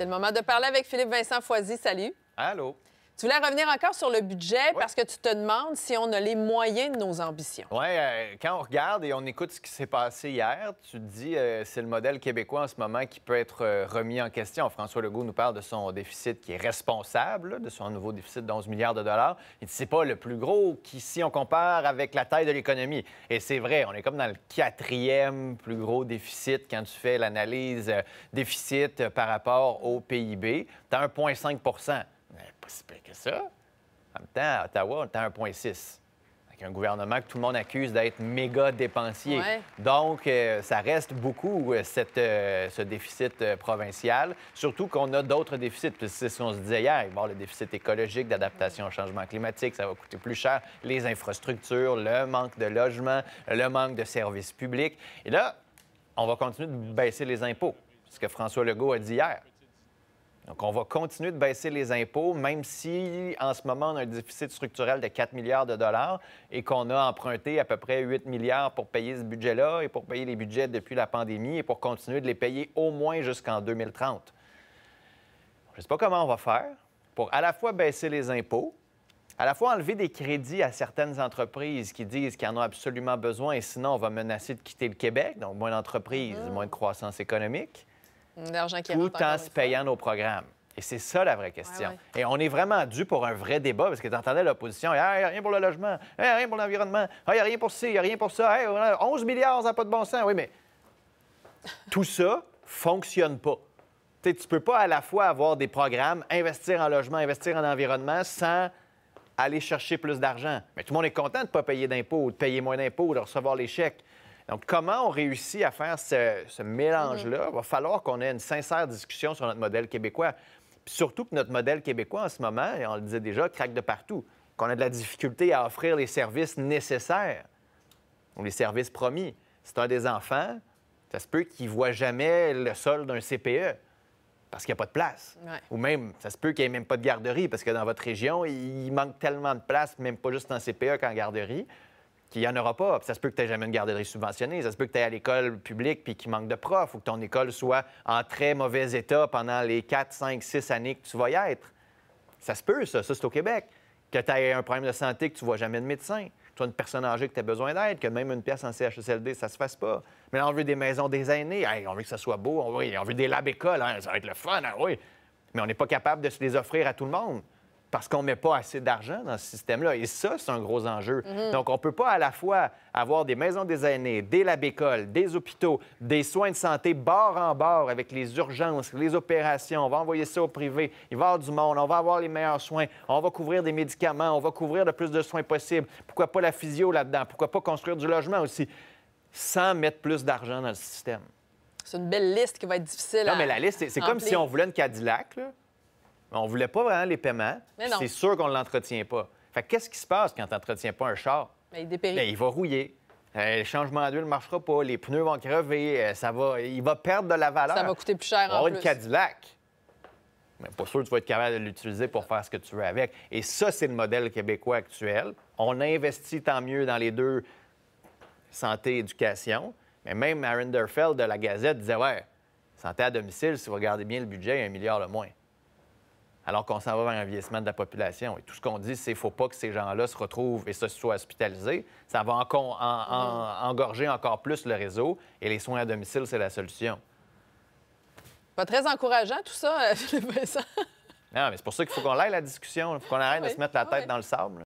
C'est le moment de parler avec Philippe Vincent Foisy. Salut. Allô. Tu voulais revenir encore sur le budget parce que tu te demandes si on a les moyens de nos ambitions. Oui, euh, quand on regarde et on écoute ce qui s'est passé hier, tu te dis euh, c'est le modèle québécois en ce moment qui peut être euh, remis en question. François Legault nous parle de son déficit qui est responsable, de son nouveau déficit d'11 milliards de dollars. Il dit c'est pas le plus gros qui, si on compare avec la taille de l'économie. Et c'est vrai, on est comme dans le quatrième plus gros déficit quand tu fais l'analyse déficit par rapport au PIB. Tu as 1,5 ben, pas si que ça. En même temps, à Ottawa, on est à 1,6. Avec un gouvernement que tout le monde accuse d'être méga dépensier. Donc, euh, ça reste beaucoup, euh, euh, ce déficit provincial, surtout qu'on a d'autres déficits. C'est ce qu'on se disait hier. Bon, le déficit écologique, d'adaptation au changement climatique, ça va coûter plus cher. Les infrastructures, le manque de logements, le manque de services publics. Et là, on va continuer de baisser les impôts, ce que François Legault a dit hier. Donc, on va continuer de baisser les impôts, même si en ce moment, on a un déficit structurel de 4 milliards de dollars et qu'on a emprunté à peu près 8 milliards pour payer ce budget-là et pour payer les budgets depuis la pandémie et pour continuer de les payer au moins jusqu'en 2030. Je ne sais pas comment on va faire pour à la fois baisser les impôts, à la fois enlever des crédits à certaines entreprises qui disent qu'ils en ont absolument besoin, et sinon on va menacer de quitter le Québec, donc moins d'entreprises, mm-hmm. moins de croissance économique tout en se payant nos programmes. Et c'est ça la vraie question. Et on est vraiment dû pour un vrai débat, parce que tu entendais l'opposition, il n'y a rien pour le logement, il n'y a rien pour l'environnement, il n'y a rien pour ci, il n'y a rien pour ça, 11 milliards, ça n'a pas de bon sens. Oui, mais tout ça fonctionne pas. tu ne peux pas à la fois avoir des programmes, investir en logement, investir en environnement, sans aller chercher plus d'argent. Mais tout le monde est content de ne pas payer d'impôts, de payer moins d'impôts, de recevoir les chèques. Donc, comment on réussit à faire ce, mélange-là? Il mm-hmm. va falloir qu'on ait une sincère discussion sur notre modèle québécois. surtout que notre modèle québécois, en ce moment, et on le disait déjà, craque de partout. Qu'on a de la difficulté à offrir les services nécessaires ou les services promis. Si tu as des enfants, ça se peut qu'ils ne voient jamais le sol d'un CPE parce qu'il n'y a pas de place. Ou même, ça se peut qu'il n'y ait même pas de garderie, parce que dans votre région, il manque tellement de place, même pas juste en CPE qu'en garderie qu'il n'y en aura pas. ça se peut que tu n'aies jamais une garderie subventionnée, ça se peut que tu aies à l'école publique puis qu'il manque de profs ou que ton école soit en très mauvais état pendant les 4, 5, 6 années que tu vas y être. Ça se peut, ça. Ça, c'est au Québec. Que tu aies un problème de santé, que tu ne vois jamais de médecin, que tu as une personne âgée que tu as besoin d'aide, que même une pièce en CHSLD, ça ne se fasse pas. Mais là, on veut des maisons des aînés. on veut que ça soit beau. On veut, des labs écoles. Hein. Ça va être le fun. Hein. oui. Mais on n'est pas capable de se les offrir à tout le monde parce qu'on ne met pas assez d'argent dans ce système-là. Et ça, c'est un gros enjeu. Mhm. Donc, on ne peut pas à la fois avoir des maisons des aînés, des labécoles, des hôpitaux, des soins de santé bord en bord avec les urgences, les opérations. On va envoyer ça au privé. Il va y avoir du monde. On va avoir les meilleurs soins. On va couvrir des médicaments. On va couvrir le plus de soins possible. Pourquoi pas la physio là-dedans? Pourquoi pas construire du logement aussi? Sans mettre plus d'argent dans le système. C'est une belle liste qui va être difficile. Non, mais la liste, c'est comme si on voulait une Cadillac. Là on voulait pas vraiment les paiements. C'est sûr qu'on ne l'entretient pas. Fait qu'est-ce qui se passe quand tu n'entretiens pas un char? Ben, il ben, il va rouiller. Euh, le changement d'huile ne marchera pas, les pneus vont crever, euh, ça va, il va perdre de la valeur. Ça va coûter plus cher en plus. une Cadillac. Mais pas sûr que tu vas être capable de l'utiliser pour faire ce que tu veux avec. Et ça, c'est le modèle québécois actuel. On investit tant mieux dans les deux, santé, éducation. Mais même Aaron Derfeld de la Gazette disait, ouais, santé à domicile, si vous regardez bien le budget, il y a un milliard de moins alors qu'on s'en va vers un vieillissement de la population. Et tout ce qu'on dit, c'est qu'il ne faut pas que ces gens-là se retrouvent et se soient hospitalisés. Ça va encore mm-hmm. engorger encore plus le réseau et les soins à domicile, c'est la solution. Pas très encourageant, tout ça, Philippe euh, Vincent. Non, mais c'est pour ça qu'il faut qu'on aille la discussion. Il faut qu'on arrête ah de se mettre la ah tête dans le sable.